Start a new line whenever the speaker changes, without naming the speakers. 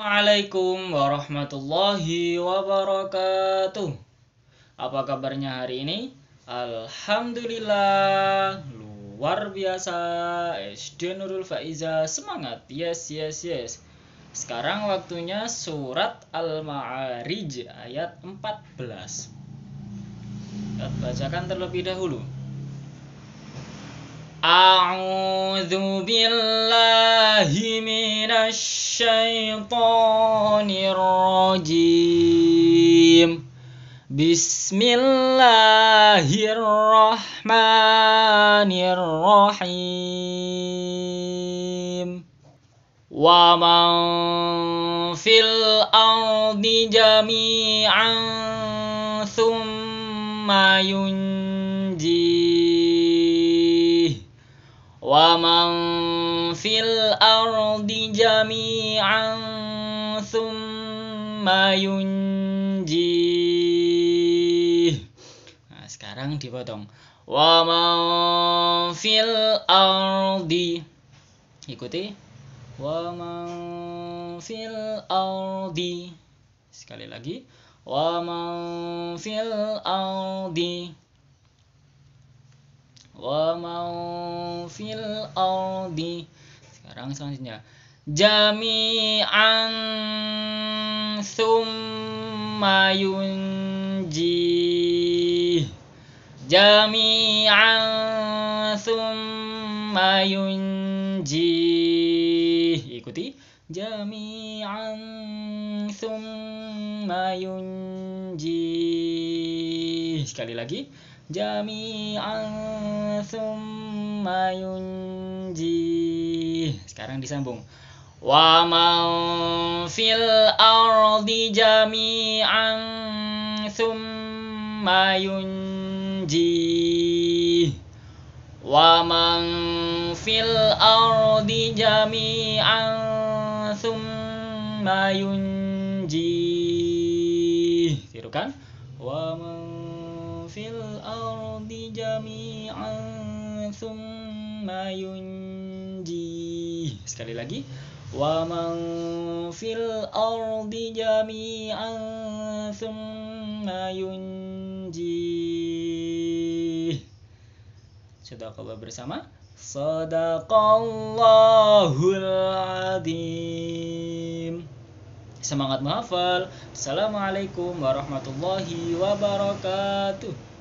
Assalamualaikum warahmatullahi wabarakatuh. Apa kabarnya hari ini? Alhamdulillah, luar biasa. SD Nurul Faiza, semangat. Yes, yes, yes. Sekarang waktunya surat Al-Ma'arij ayat 14. Kita bacakan terlebih dahulu. أعوذ بالله من الشيطان الرجيم بسم الله الرحمن الرحيم ومن في الأرض جميعا ثم ينجي ومن في الأرض جميعا ثم ينجيه nah, sekarang dipotong ومن في الأرض ikuti ومن في الأرض sekali lagi ومن في الأرض ومن fil di sekarang selanjutnya jami'an summa yunji jami'an summa yunji ikuti jami'an summa yunji sekali lagi jami'an thumma yunji sekarang disambung wa man fil ardi jami'an thumma yunji wa man fil ardi jami'an thumma yunji tirukan wa man في الأرض جميعا ثم ينجيه sekali lagi ومن في الأرض جميعا ثم ينجيه sudah kalau bersama Sadaqallahul adzim Semangat menghafal. Assalamualaikum warahmatullahi wabarakatuh.